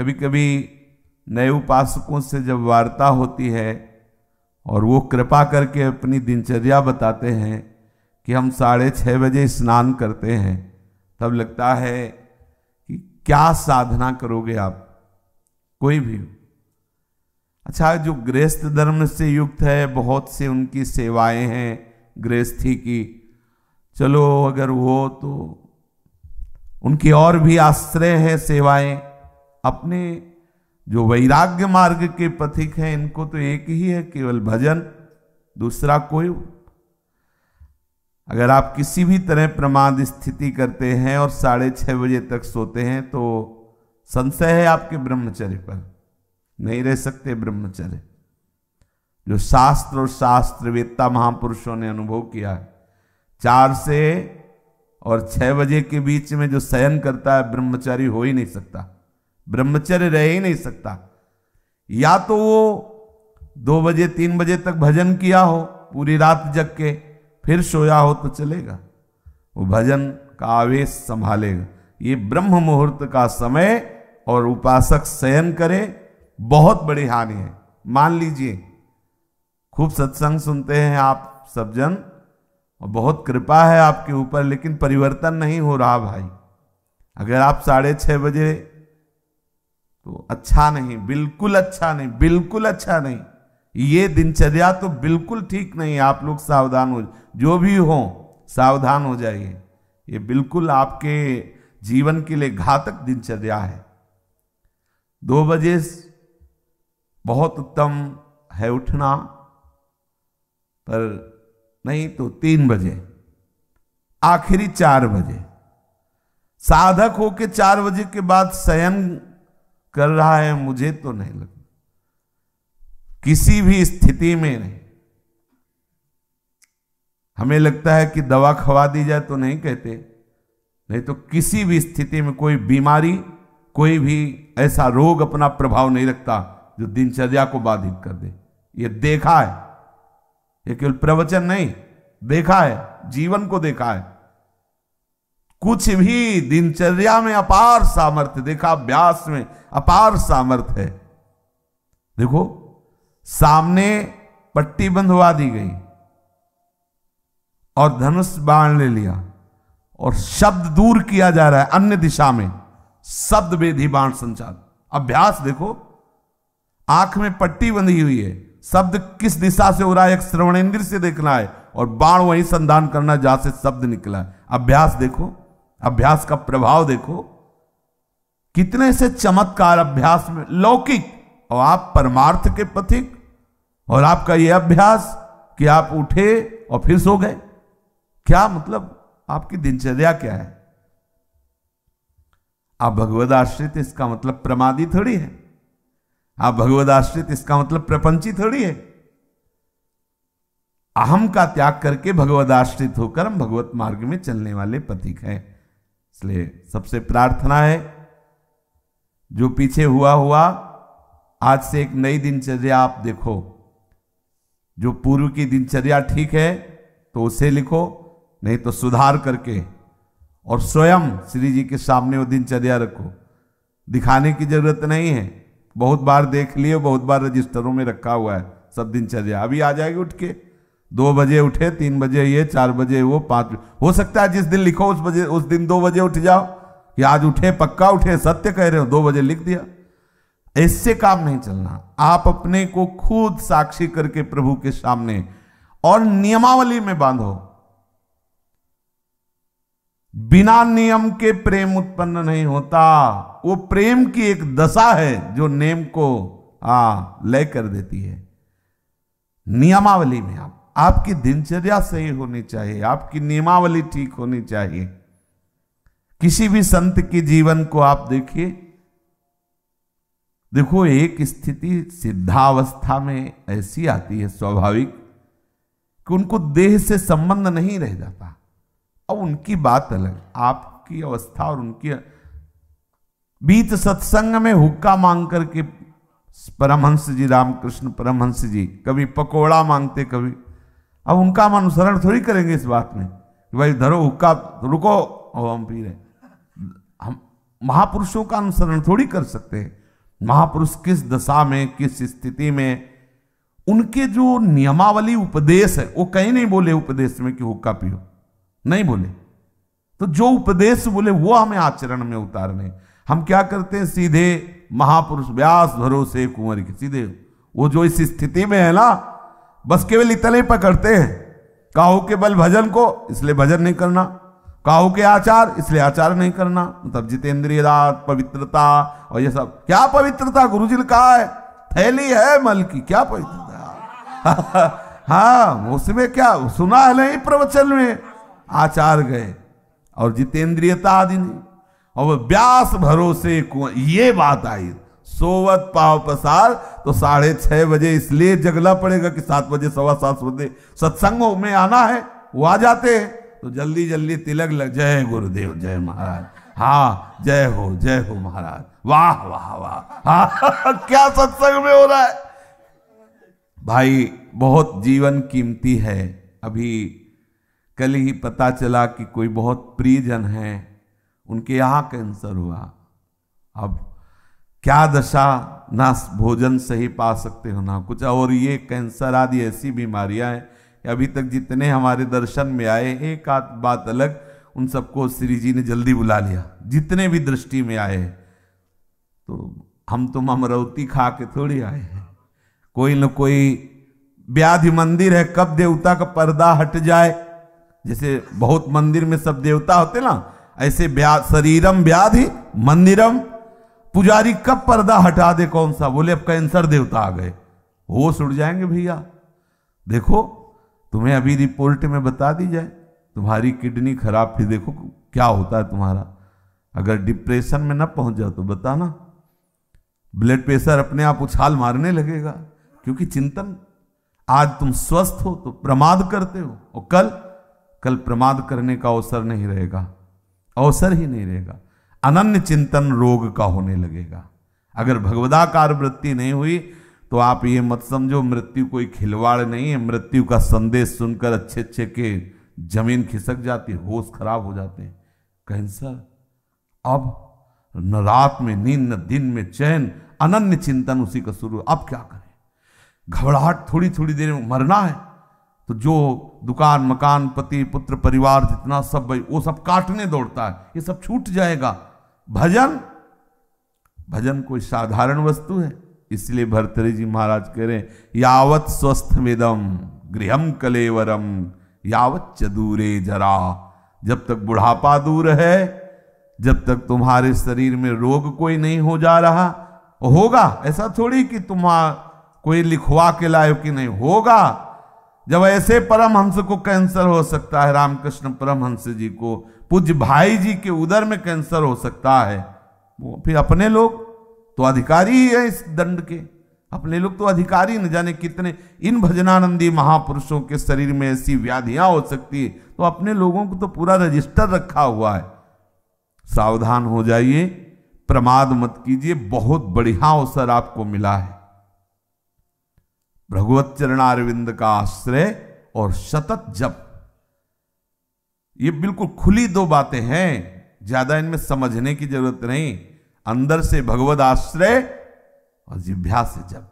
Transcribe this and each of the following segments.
कभी कभी नए उपासकों से जब वार्ता होती है और वो कृपा करके अपनी दिनचर्या बताते हैं कि हम साढ़े छः बजे स्नान करते हैं तब लगता है कि क्या साधना करोगे आप कोई भी अच्छा जो गृहस्थ धर्म से युक्त है बहुत से उनकी सेवाएं हैं गृहस्थी की चलो अगर वो तो उनकी और भी आश्रय है सेवाएं अपने जो वैराग्य मार्ग के पथिक हैं इनको तो एक ही है केवल भजन दूसरा कोई अगर आप किसी भी तरह प्रमाद स्थिति करते हैं और साढ़े छः बजे तक सोते हैं तो संशय है आपके ब्रह्मचर्य पर नहीं रह सकते ब्रह्मचर्य जो शास्त्र और शास्त्रवेत्ता महापुरुषों ने अनुभव किया है चार से और छः बजे के बीच में जो शयन करता है ब्रह्मचारी हो ही नहीं सकता ब्रह्मचर्य रह ही नहीं सकता या तो वो दो बजे तीन बजे तक भजन किया हो पूरी रात जग के फिर सोया हो तो चलेगा वो भजन का आवेश संभालेगा ये ब्रह्म मुहूर्त का समय और उपासक शयन करे बहुत बड़ी हानि है मान लीजिए खूब सत्संग सुनते हैं आप सब जन और बहुत कृपा है आपके ऊपर लेकिन परिवर्तन नहीं हो रहा भाई अगर आप साढ़े छः बजे तो अच्छा नहीं बिल्कुल अच्छा नहीं बिल्कुल अच्छा नहीं ये दिनचर्या तो बिल्कुल ठीक नहीं आप लोग सावधान हो जो भी हो सावधान हो जाइए ये बिल्कुल आपके जीवन के लिए घातक दिनचर्या है दो बजे बहुत उत्तम है उठना पर नहीं तो तीन बजे आखिरी चार बजे साधक होके चार बजे के बाद शयन कर रहा है मुझे तो नहीं लगता किसी भी स्थिति में नहीं हमें लगता है कि दवा खवा दी जाए तो नहीं कहते नहीं तो किसी भी स्थिति में कोई बीमारी कोई भी ऐसा रोग अपना प्रभाव नहीं रखता जो दिनचर्या को बाधित कर दे ये देखा है ये केवल प्रवचन नहीं देखा है जीवन को देखा है कुछ भी दिनचर्या में अपार सामर्थ्य देखा अभ्यास में अपार सामर्थ्य है देखो सामने पट्टी बंधवा दी गई और धनुष बाण ले लिया और शब्द दूर किया जा रहा है अन्य दिशा में शब्द वेधि बाण संचार अभ्यास देखो आंख में पट्टी बंधी हुई है शब्द किस दिशा से हो रहा है एक श्रवणेन्द्र से देखना है और बाण वही संधान करना जहां से शब्द निकला है अभ्यास देखो अभ्यास का प्रभाव देखो कितने से चमत्कार अभ्यास में लौकिक और आप परमार्थ के पथिक और आपका यह अभ्यास कि आप उठे और फिर सो गए क्या मतलब आपकी दिनचर्या क्या है आप भगवद आश्रित इसका मतलब प्रमादी थोड़ी है आप भगवद आश्रित इसका मतलब प्रपंची थोड़ी है अहम का त्याग करके भगवद आश्रित होकर हम भगवत मार्ग में चलने वाले पथिक हैं इसलिए सबसे प्रार्थना है जो पीछे हुआ हुआ आज से एक नई दिनचर्या आप देखो जो पूर्व की दिनचर्या ठीक है तो उसे लिखो नहीं तो सुधार करके और स्वयं श्री जी के सामने वो दिनचर्या रखो दिखाने की जरूरत नहीं है बहुत बार देख लिए बहुत बार रजिस्टरों में रखा हुआ है सब दिनचर्या अभी आ जाएगी उठ के दो बजे उठे तीन बजे ये चार बजे वो पाँच हो सकता है जिस दिन लिखो उस बजे उस दिन दो बजे उठ जाओ कि आज उठे पक्का उठे सत्य कह रहे हो दो बजे लिख दिया ऐसे काम नहीं चलना आप अपने को खुद साक्षी करके प्रभु के सामने और नियमावली में बांधो बिना नियम के प्रेम उत्पन्न नहीं होता वो प्रेम की एक दशा है जो नेम को आ हाँ, लय कर देती है नियमावली में आप आपकी दिनचर्या सही होनी चाहिए आपकी नियमावली ठीक होनी चाहिए किसी भी संत के जीवन को आप देखिए देखो एक स्थिति सिद्धावस्था में ऐसी आती है स्वाभाविक कि उनको देह से संबंध नहीं रह जाता अब उनकी बात अलग आपकी अवस्था और उनकी बीत सत्संग में हुक्का मांग करके परमहंस जी रामकृष्ण परमहंस जी कभी पकोड़ा मांगते कभी अब उनका हम अनुसरण थोड़ी करेंगे इस बात में कि भाई धरो हुक्का रुको और हम पी रहे हम महापुरुषों का अनुसरण थोड़ी कर सकते हैं महापुरुष किस दशा में किस स्थिति में उनके जो नियमावली उपदेश है वो कहीं नहीं बोले उपदेश में कि हुक्का पियो नहीं बोले तो जो उपदेश बोले वो हमें आचरण में उतारने हम क्या करते हैं सीधे महापुरुष व्यास भरोसे कुंवर के सीधे वो जो इस स्थिति में है ना बस केवल इतना ही पकड़ते हैं काहू के बल भजन को इसलिए भजन नहीं करना काहू के आचार इसलिए आचार नहीं करना मतलब जितेंद्रिय पवित्रता और ये सब क्या पवित्रता गुरु जी ने कहा है थैली है मल की क्या पवित्रता हाँ उसमें क्या सुना है नहीं प्रवचन में आचार गए और जितेंद्रियता आदि नहीं और व्यास भरोसे ये बात आई सोवत पाव पसार तो साढ़े छह बजे इसलिए जगला पड़ेगा कि सात बजे सवा सात बजे सत्संगों में आना है वो आ जाते हैं तो जल्दी जल्दी तिलक लग जय गुरुदेव जय महाराज हाँ जय हो जय हो महाराज वाह वाह वाह हाँ क्या सत्संग में हो रहा है भाई बहुत जीवन कीमती है अभी कल ही पता चला कि कोई बहुत प्रियजन है उनके यहाँ कैंसर हुआ अब क्या दशा ना भोजन सही पा सकते हो ना कुछ और ये कैंसर आदि ऐसी बीमारियां हैं कि अभी तक जितने हमारे दर्शन में आए एक आध बात अलग उन सबको श्री जी ने जल्दी बुला लिया जितने भी दृष्टि में आए तो हम तुम तो अमरावती खा के थोड़ी आए हैं कोई न कोई व्याधि मंदिर है कब देवता का पर्दा हट जाए जैसे बहुत मंदिर में सब देवता होते ना ऐसे शरीरम व्याधि मंदिरम पुजारी कब पर्दा हटा दे कौन सा बोले अब कैंसर देवता आ गए वो सुट जाएंगे भैया देखो तुम्हें अभी रिपोर्ट में बता दी जाए तुम्हारी किडनी खराब थी देखो क्या होता है तुम्हारा अगर डिप्रेशन में ना पहुंच जाओ तो बताना ब्लड प्रेशर अपने आप उछाल मारने लगेगा क्योंकि चिंतन आज तुम स्वस्थ हो तो प्रमाद करते हो और कल कल प्रमाद करने का अवसर नहीं रहेगा अवसर ही नहीं रहेगा अनन्य चिंतन रोग का होने लगेगा अगर भगवदाकार वृत्ति नहीं हुई तो आप ये मत समझो मृत्यु कोई खिलवाड़ नहीं है मृत्यु का संदेश सुनकर अच्छे अच्छे के जमीन खिसक जाती है होश खराब हो जाते हैं कैंसर अब न रात में नींद न दिन में चैन अनन्य चिंतन उसी का शुरू अब क्या करें घबराहट थोड़ी थोड़ी देर में मरना है तो जो दुकान मकान पति पुत्र परिवार जितना सब भाई वो सब काटने दौड़ता है ये सब छूट जाएगा भजन भजन कोई साधारण वस्तु है इसलिए भरतरी जी महाराज कह रहे यावत स्वस्थ मेदम गृहम कलेवरम यावत चदूरे जरा जब तक बुढ़ापा दूर है जब तक तुम्हारे शरीर में रोग कोई नहीं हो जा रहा होगा ऐसा थोड़ी कि तुम्हार कोई लिखवा के लाए कि नहीं होगा जब ऐसे परमहंस को कैंसर हो सकता है रामकृष्ण परमहंस जी को पूज्य भाई जी के उदर में कैंसर हो सकता है वो फिर अपने लोग तो अधिकारी ही है इस दंड के अपने लोग तो अधिकारी न जाने कितने इन भजनानंदी महापुरुषों के शरीर में ऐसी व्याधियां हो सकती है तो अपने लोगों को तो पूरा रजिस्टर रखा हुआ है सावधान हो जाइए प्रमाद मत कीजिए बहुत बढ़िया अवसर आपको मिला है भगवत चरणारविंद का आश्रय और सतत जप ये बिल्कुल खुली दो बातें हैं ज्यादा इनमें समझने की जरूरत नहीं अंदर से भगवत आश्रय और जिभ्या से जब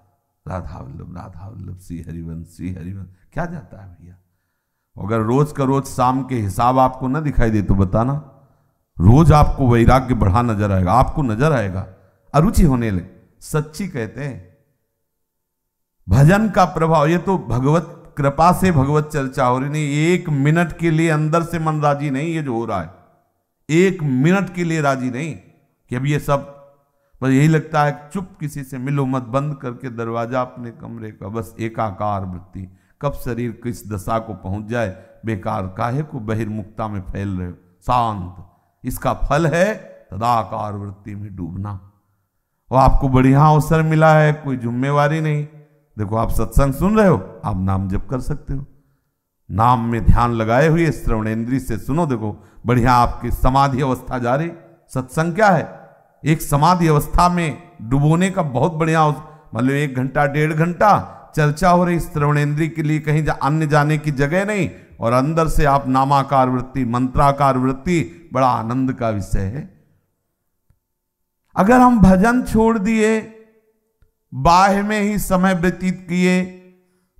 राधा वल्लभ राधा वल्लभ श्री हरिवंश श्री हरिवंश क्या जाता है भैया अगर रोज का रोज शाम के हिसाब आपको ना दिखाई दे तो बताना रोज आपको वैराग्य बढ़ा नजर आएगा आपको नजर आएगा अरुचि होने लगे सच्ची कहते हैं भजन का प्रभाव ये तो भगवत कृपा से भगवत चर्चा हो रही नहीं एक मिनट के लिए अंदर से मन राजी नहीं ये जो हो रहा है एक मिनट के लिए राजी नहीं कि अब ये सब बस यही लगता है चुप किसी से मिलो मत बंद करके दरवाजा अपने कमरे का बस एकाकार वृत्ति कब शरीर किस दशा को पहुंच जाए बेकार काहे को बहिर्मुक्ता में फैल रहे हो शांत इसका फल है तदाकार वृत्ति में डूबना और आपको बढ़िया अवसर मिला है कोई जुम्मेवारी नहीं देखो आप सत्संग सुन रहे हो आप नाम जप कर सकते हो नाम में ध्यान लगाए हुए श्रवणेन्द्रीय से सुनो देखो बढ़िया आपकी समाधि अवस्था जा रही सत्संग क्या है एक समाधि अवस्था में डुबोने का बहुत बढ़िया मतलब एक घंटा डेढ़ घंटा चर्चा हो रही श्रवणेन्द्रीय के लिए कहीं जा, अन्य जाने की जगह नहीं और अंदर से आप नामाकार वृत्ति मंत्राकार वृत्ति बड़ा आनंद का विषय है अगर हम भजन छोड़ दिए बाह्य में ही समय व्यतीत किए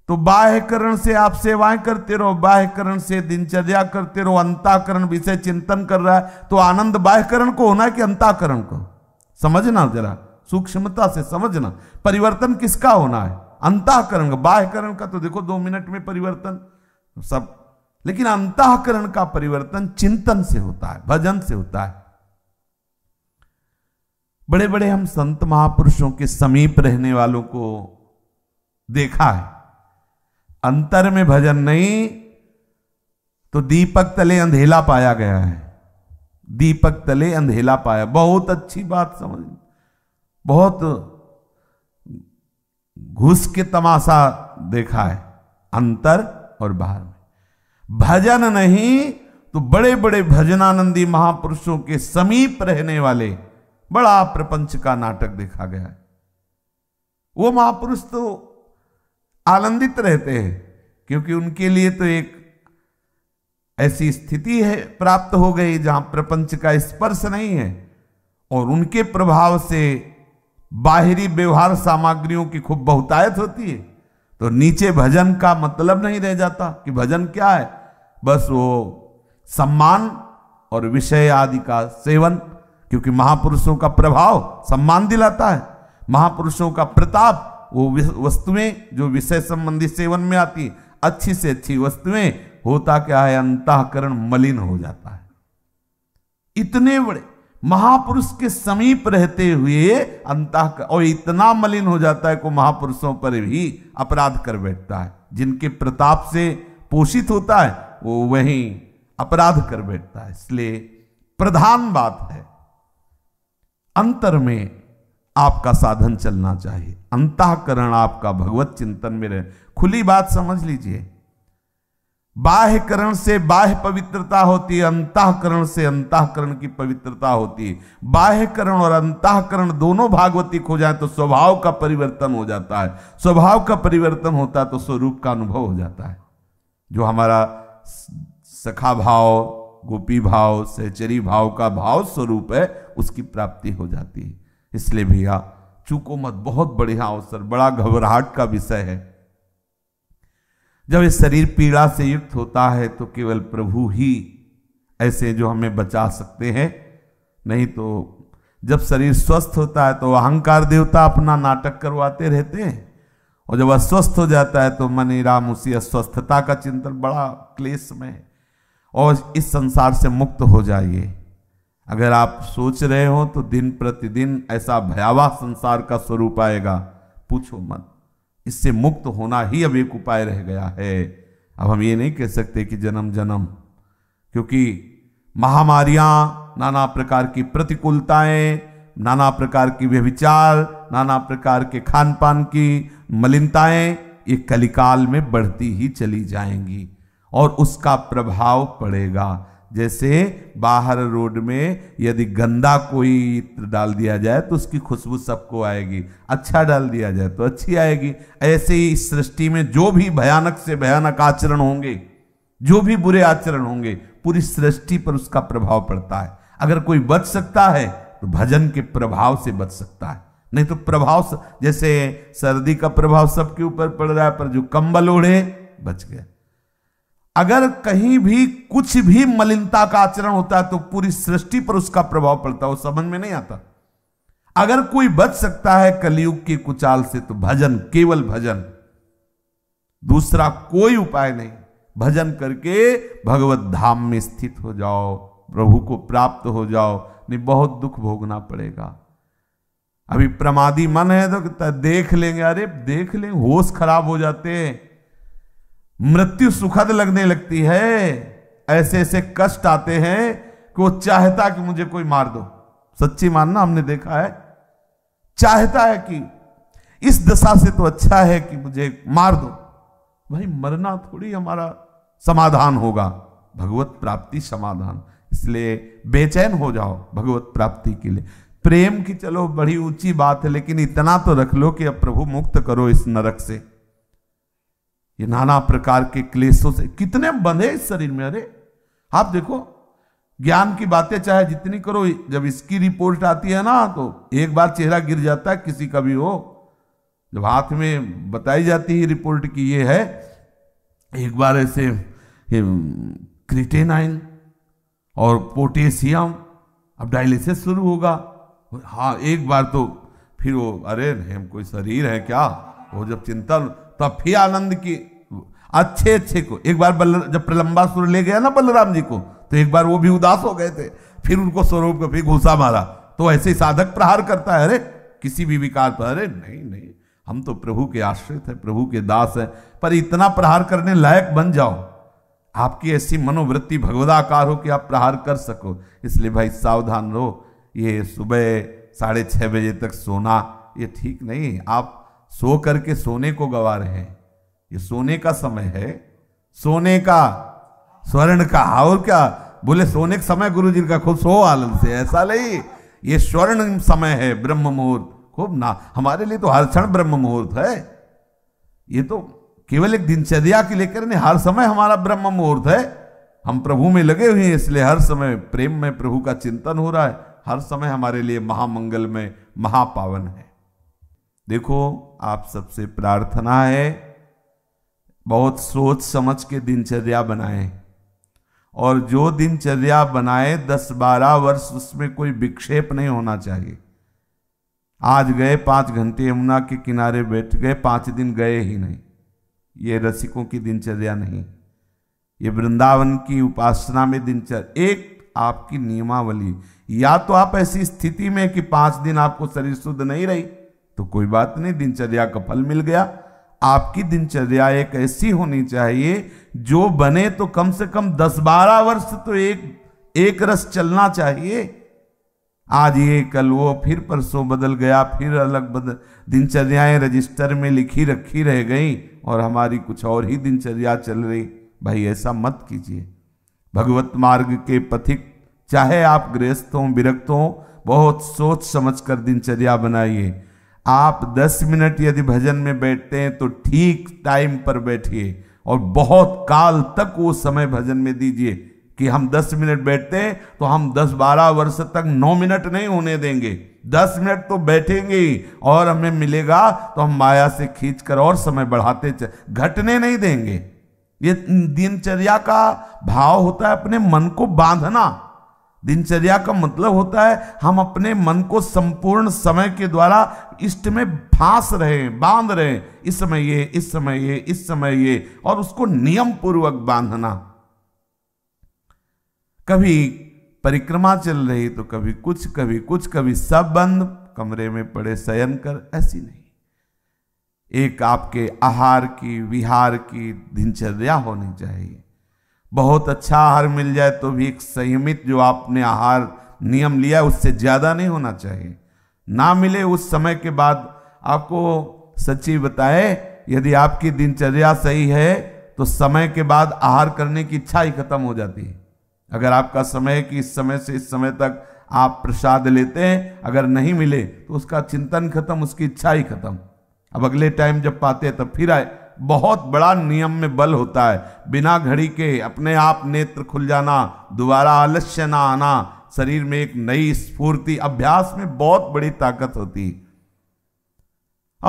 तो बाह्यकरण से आप सेवाएं करते रहो बाह्यकरण से दिनचर्या करते रहो अंताकरण विषय चिंतन कर रहा है तो आनंद बाह्यकरण को होना है कि अंताकरण को समझना जरा सूक्ष्मता से समझना परिवर्तन किसका होना है अंताकरण का बाह्यकरण का तो देखो दो मिनट में परिवर्तन सब लेकिन अंताकरण का परिवर्तन चिंतन से होता है भजन से होता है बड़े बड़े हम संत महापुरुषों के समीप रहने वालों को देखा है अंतर में भजन नहीं तो दीपक तले अंधेला पाया गया है दीपक तले अंधेला पाया बहुत अच्छी बात समझ बहुत घुस के तमाशा देखा है अंतर और बाहर में भजन नहीं तो बड़े बड़े भजनानंदी महापुरुषों के समीप रहने वाले बड़ा प्रपंच का नाटक देखा गया है वो महापुरुष तो आनंदित रहते हैं क्योंकि उनके लिए तो एक ऐसी स्थिति है प्राप्त हो गई जहां प्रपंच का स्पर्श नहीं है और उनके प्रभाव से बाहरी व्यवहार सामग्रियों की खूब बहुतायत होती है तो नीचे भजन का मतलब नहीं रह जाता कि भजन क्या है बस वो सम्मान और विषय आदि का सेवन क्योंकि महापुरुषों का प्रभाव सम्मान दिलाता है महापुरुषों का प्रताप वो वस्तुएं जो विषय संबंधी सेवन में आती अच्छी से अच्छी वस्तुएं होता क्या है अंतःकरण मलिन हो जाता है इतने बड़े महापुरुष के समीप रहते हुए अंतः और इतना मलिन हो जाता है को महापुरुषों पर भी अपराध कर बैठता है जिनके प्रताप से पोषित होता है वो वही अपराध कर बैठता है इसलिए प्रधान बात है अंतर में आपका साधन चलना चाहिए अंतकरण आपका भगवत चिंतन में रहे खुली बात समझ लीजिए बाह्यकरण से बाह्य पवित्रता होती है अंतकरण से अंतकरण की पवित्रता होती है बाह्यकरण और अंतकरण दोनों भागवतिक हो जाए तो स्वभाव का परिवर्तन हो जाता है स्वभाव का परिवर्तन होता है तो स्वरूप का अनुभव हो जाता है जो हमारा सखा भाव गोपी भाव सहचरी भाव का भाव स्वरूप है उसकी प्राप्ति हो जाती है इसलिए भैया चूको मत बहुत बढ़िया अवसर बड़ा घबराहट का विषय है जब ये शरीर पीड़ा से युक्त होता है तो केवल प्रभु ही ऐसे जो हमें बचा सकते हैं नहीं तो जब शरीर स्वस्थ होता है तो अहंकार देवता अपना नाटक करवाते रहते हैं और जब अस्वस्थ हो जाता है तो मन राम उसी अस्वस्थता का चिंतन बड़ा क्लेश में है और इस संसार से मुक्त हो जाइए अगर आप सोच रहे हो तो दिन प्रतिदिन ऐसा भयावह संसार का स्वरूप आएगा पूछो मत इससे मुक्त होना ही अब एक उपाय रह गया है अब हम ये नहीं कह सकते कि जन्म जन्म क्योंकि महामारियां नाना प्रकार की प्रतिकूलताएं नाना प्रकार की व्यविचार नाना प्रकार के खान पान की मलिनताएं ये कलिकाल में बढ़ती ही चली जाएंगी और उसका प्रभाव पड़ेगा जैसे बाहर रोड में यदि गंदा कोई डाल दिया जाए तो उसकी खुशबू सबको आएगी अच्छा डाल दिया जाए तो अच्छी आएगी ऐसे ही इस सृष्टि में जो भी भयानक से भयानक आचरण होंगे जो भी बुरे आचरण होंगे पूरी सृष्टि पर उसका प्रभाव पड़ता है अगर कोई बच सकता है तो भजन के प्रभाव से बच सकता है नहीं तो प्रभाव जैसे सर्दी का प्रभाव सबके ऊपर पड़ रहा है पर जो कंबल ओढ़े बच गया अगर कहीं भी कुछ भी मलिनता का आचरण होता है तो पूरी सृष्टि पर उसका प्रभाव पड़ता है वो समझ में नहीं आता अगर कोई बच सकता है कलयुग की कुचाल से तो भजन केवल भजन दूसरा कोई उपाय नहीं भजन करके भगवत धाम में स्थित हो जाओ प्रभु को प्राप्त हो जाओ नहीं बहुत दुख भोगना पड़ेगा अभी प्रमादी मन है तो देख लेंगे अरे देख लेंगे होश खराब हो जाते हैं मृत्यु सुखद लगने लगती है ऐसे ऐसे कष्ट आते हैं कि वो चाहता कि मुझे कोई मार दो सच्ची मानना हमने देखा है चाहता है कि इस दशा से तो अच्छा है कि मुझे मार दो भाई मरना थोड़ी हमारा समाधान होगा भगवत प्राप्ति समाधान इसलिए बेचैन हो जाओ भगवत प्राप्ति के लिए प्रेम की चलो बड़ी ऊंची बात है लेकिन इतना तो रख लो कि अब प्रभु मुक्त करो इस नरक से ये नाना प्रकार के क्लेशों से कितने बंधे इस शरीर में अरे आप देखो ज्ञान की बातें चाहे जितनी करो जब इसकी रिपोर्ट आती है ना तो एक बार चेहरा गिर जाता है किसी का भी हो जब हाथ में बताई जाती है रिपोर्ट की ये है एक बार ऐसे क्रिटेनाइन और पोटेशियम अब डायलिसिस शुरू होगा हाँ एक बार तो फिर वो अरे कोई शरीर है क्या वो जब चिंतन तो फिर आनंद की अच्छे अच्छे को एक बार बल जब सुर ले गया ना बलराम जी को तो एक बार वो भी उदास हो गए थे फिर उनको स्वरूप को फिर घुसा मारा तो ऐसे ही साधक प्रहार करता है अरे किसी भी विकार पर अरे नहीं नहीं हम तो प्रभु के आश्रित हैं प्रभु के दास हैं पर इतना प्रहार करने लायक बन जाओ आपकी ऐसी मनोवृत्ति भगवदाकार हो कि आप प्रहार कर सको इसलिए भाई सावधान रहो ये सुबह साढ़े छः बजे तक सोना ये ठीक नहीं आप सो करके सोने को गवा रहे हैं ये सोने का समय है सोने का स्वर्ण का और क्या बोले सोने का समय गुरु जी का खूब सो आलम से ऐसा नहीं ये स्वर्ण समय है ब्रह्म मुहूर्त खूब ना हमारे लिए तो हर क्षण ब्रह्म मुहूर्त है ये तो केवल एक दिनचर्या की लेकर नहीं हर समय हमारा ब्रह्म मुहूर्त है हम प्रभु में लगे हुए हैं इसलिए हर समय प्रेम में प्रभु का चिंतन हो रहा है हर समय हमारे लिए महामंगल में महापावन है देखो आप सबसे प्रार्थना है बहुत सोच समझ के दिनचर्या बनाए और जो दिनचर्या बनाए दस बारह वर्ष उसमें कोई विक्षेप नहीं होना चाहिए आज गए पांच घंटे यमुना के किनारे बैठ गए पांच दिन गए ही नहीं ये रसिकों की दिनचर्या नहीं ये वृंदावन की उपासना में दिनचर्या एक आपकी नियमावली या तो आप ऐसी स्थिति में कि पांच दिन आपको शरीर शुद्ध नहीं रही तो कोई बात नहीं दिनचर्या का फल मिल गया आपकी दिनचर्या एक ऐसी होनी चाहिए जो बने तो कम से कम दस बारह वर्ष तो एक एक रस चलना चाहिए आज ये कल वो फिर परसों बदल गया फिर अलग बदल दिनचर्याएं रजिस्टर में लिखी रखी रह गई और हमारी कुछ और ही दिनचर्या चल रही भाई ऐसा मत कीजिए भगवत मार्ग के पथिक चाहे आप गृहस्थ हों विरक्त हों बहुत सोच समझ कर दिनचर्या बनाइए आप 10 मिनट यदि भजन में बैठते हैं तो ठीक टाइम पर बैठिए और बहुत काल तक वो समय भजन में दीजिए कि हम 10 मिनट बैठते हैं तो हम 10-12 वर्ष तक 9 मिनट नहीं होने देंगे 10 मिनट तो बैठेंगे ही और हमें मिलेगा तो हम माया से खींच कर और समय बढ़ाते घटने नहीं देंगे ये दिनचर्या का भाव होता है अपने मन को बांधना दिनचर्या का मतलब होता है हम अपने मन को संपूर्ण समय के द्वारा इष्ट में फांस रहे बांध रहे इस समय ये इस समय ये इस समय ये और उसको नियम पूर्वक बांधना कभी परिक्रमा चल रही तो कभी कुछ कभी कुछ कभी सब बंद कमरे में पड़े शयन कर ऐसी नहीं एक आपके आहार की विहार की दिनचर्या होनी चाहिए बहुत अच्छा आहार मिल जाए तो भी एक संयमित जो आपने आहार नियम लिया उससे ज़्यादा नहीं होना चाहिए ना मिले उस समय के बाद आपको सच्ची बताए यदि आपकी दिनचर्या सही है तो समय के बाद आहार करने की इच्छा ही खत्म हो जाती है अगर आपका समय कि इस समय से इस समय तक आप प्रसाद लेते हैं अगर नहीं मिले तो उसका चिंतन खत्म उसकी इच्छा ही खत्म अब अगले टाइम जब पाते हैं तब फिर आए बहुत बड़ा नियम में बल होता है बिना घड़ी के अपने आप नेत्र खुल जाना दोबारा आलस्य ना आना शरीर में एक नई स्फूर्ति अभ्यास में बहुत बड़ी ताकत होती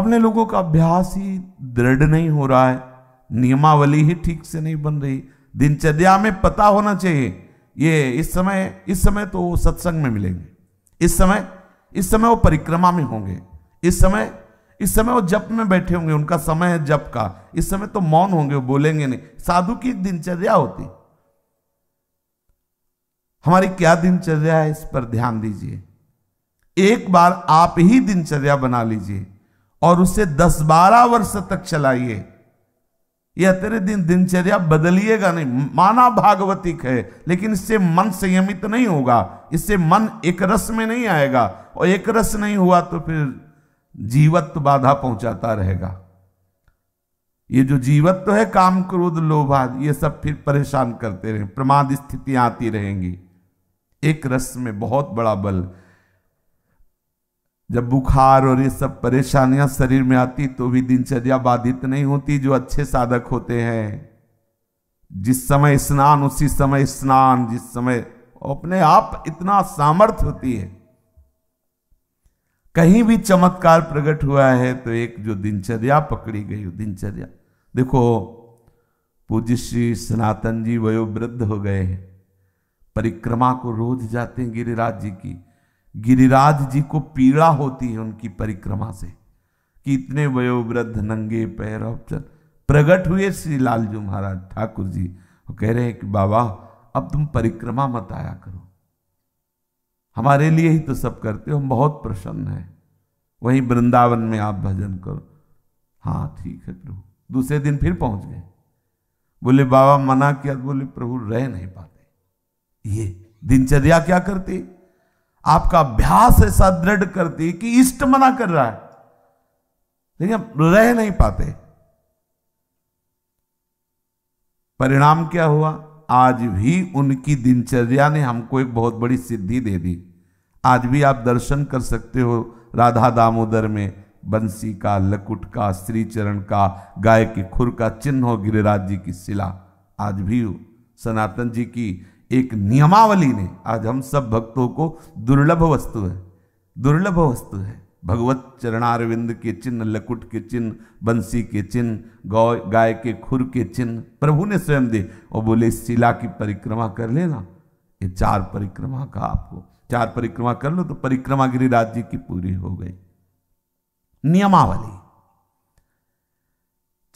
अपने लोगों का अभ्यास ही दृढ़ नहीं हो रहा है नियमावली ही ठीक से नहीं बन रही दिनचर्या में पता होना चाहिए ये इस समय इस समय तो वो सत्संग में मिलेंगे इस समय इस समय वो परिक्रमा में होंगे इस समय इस समय वो जप में बैठे होंगे उनका समय है जप का इस समय तो मौन होंगे वो बोलेंगे नहीं साधु की दिनचर्या होती हमारी क्या दिनचर्या है इस पर ध्यान दीजिए एक बार आप ही दिनचर्या बना लीजिए और उसे दस बारह वर्ष तक चलाइए यह तेरे दिन दिनचर्या बदलिएगा नहीं माना भागवतिक है लेकिन इससे मन संयमित नहीं होगा इससे मन एक रस में नहीं आएगा और एक रस नहीं हुआ तो फिर जीवत्व बाधा पहुंचाता रहेगा ये जो जीवत्व है काम क्रोध लोभाद ये सब फिर परेशान करते रहे प्रमाद स्थितियां आती रहेंगी एक रस में बहुत बड़ा बल जब बुखार और ये सब परेशानियां शरीर में आती तो भी दिनचर्या बाधित नहीं होती जो अच्छे साधक होते हैं जिस समय स्नान उसी समय स्नान जिस समय अपने आप इतना सामर्थ्य होती है कहीं भी चमत्कार प्रकट हुआ है तो एक जो दिनचर्या पकड़ी गई दिनचर्या देखो पूज्य श्री सनातन जी वयोवृद्ध हो गए हैं परिक्रमा को रोज जाते हैं गिरिराज जी की गिरिराज जी को पीड़ा होती है उनकी परिक्रमा से कि इतने वयोवृद्ध नंगे पैर अवचल प्रकट हुए श्री लालजू महाराज ठाकुर जी वो कह रहे हैं कि बाबा अब तुम परिक्रमा मत आया करो हमारे लिए ही तो सब करते हो हम बहुत प्रसन्न हैं वहीं वृंदावन में आप भजन करो हाँ ठीक है प्रभु दूसरे दिन फिर पहुंच गए बोले बाबा मना किया तो बोले प्रभु रह नहीं पाते ये दिनचर्या क्या करती आपका अभ्यास ऐसा दृढ़ करती कि इष्ट मना कर रहा है लेकिन रह नहीं पाते परिणाम क्या हुआ आज भी उनकी दिनचर्या ने हमको एक बहुत बड़ी सिद्धि दे दी आज भी आप दर्शन कर सकते हो राधा दामोदर में बंसी का लकुट का श्री चरण का गाय के खुर का चिन्ह हो गिरिराज जी की शिला आज भी सनातन जी की एक नियमावली ने आज हम सब भक्तों को दुर्लभ वस्तु है दुर्लभ वस्तु है भगवत चरणारविंद के चिन्ह लकुट के चिन्ह बंसी के चिन्ह गौ गाय के खुर के चिन्ह प्रभु ने स्वयं दे और बोले शिला की परिक्रमा कर लेना ये चार परिक्रमा का आपको चार परिक्रमा कर लो तो परिक्रमा गिरिराज जी की पूरी हो गई नियमावली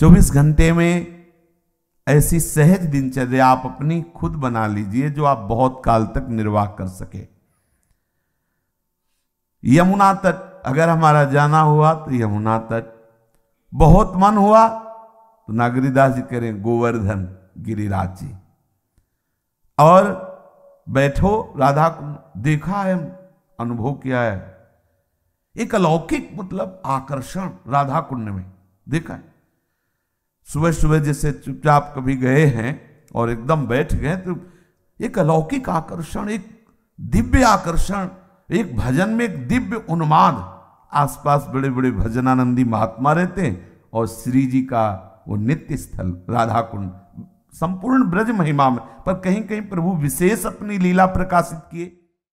24 घंटे में ऐसी सहज दिनचर्या आप अपनी खुद बना लीजिए जो आप बहुत काल तक निर्वाह कर सके यमुना तट अगर हमारा जाना हुआ तो यमुना तट बहुत मन हुआ तो नागरीदास जी करें गोवर्धन गिरिराज जी और बैठो राधा को देखा है अनुभव किया है एक अलौकिक मतलब आकर्षण राधा कुंड में देखा है सुबह सुबह जैसे चुपचाप कभी गए हैं और एकदम बैठ गए तो एक अलौकिक आकर्षण एक दिव्य आकर्षण एक भजन में एक दिव्य उन्माद आसपास बड़े बड़े भजनानंदी महात्मा रहते हैं और श्री जी का वो नित्य स्थल राधा कुंड संपूर्ण ब्रज महिमा में पर कहीं कहीं प्रभु विशेष अपनी लीला प्रकाशित किए